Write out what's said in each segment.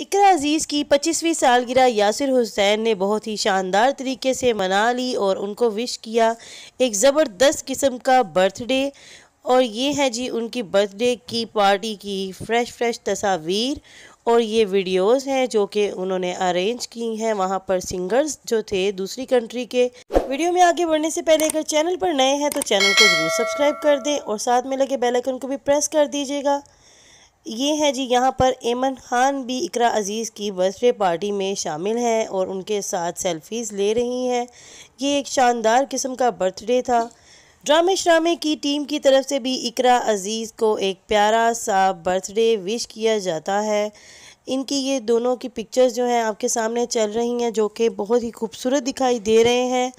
इकरा अजीज़ की पच्चीसवीं सालगिरह यासिर हुसैन ने बहुत ही शानदार तरीके से मना ली और उनको विश किया एक ज़बरदस्त किस्म का बर्थडे और ये है जी उनकी बर्थडे की पार्टी की फ़्रेश फ्रेश तस्वीर और ये वीडियोस हैं जो कि उन्होंने अरेंज की हैं वहाँ पर सिंगर्स जो थे दूसरी कंट्री के वीडियो में आगे बढ़ने से पहले अगर चैनल पर नए हैं तो चैनल को ज़रूर सब्सक्राइब कर दें और साथ में लगे बेल आइकन को भी प्रेस कर दीजिएगा ये है जी यहाँ पर एमन खान भी इकरा अज़ीज़ की बर्थडे पार्टी में शामिल हैं और उनके साथ सेल्फीज़ ले रही हैं ये एक शानदार किस्म का बर्थडे था ड्रामे श्रामे की टीम की तरफ से भी इकरा अज़ीज़ को एक प्यारा सा बर्थडे विश किया जाता है इनकी ये दोनों की पिक्चर्स जो हैं आपके सामने चल रही हैं जो कि बहुत ही खूबसूरत दिखाई दे रहे हैं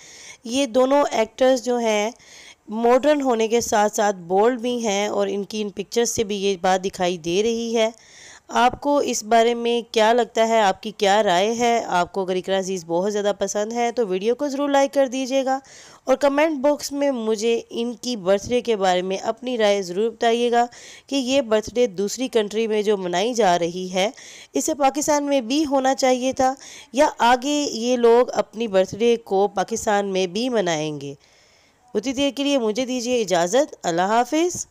ये दोनों एक्टर्स जो हैं मॉडर्न होने के साथ साथ बोल्ड भी हैं और इनकी इन पिक्चर्स से भी ये बात दिखाई दे रही है आपको इस बारे में क्या लगता है आपकी क्या राय है आपको अगर इकरा अजीज़ बहुत ज़्यादा पसंद है तो वीडियो को ज़रूर लाइक कर दीजिएगा और कमेंट बॉक्स में मुझे इनकी बर्थडे के बारे में अपनी राय ज़रूर बताइएगा कि ये बर्थडे दूसरी कंट्री में जो मनाई जा रही है इसे पाकिस्तान में भी होना चाहिए था या आगे ये लोग अपनी बर्थडे को पाकिस्तान में भी मनाएंगे उतनी देर के लिए मुझे दीजिए इजाज़त अल्लाह हाफिज़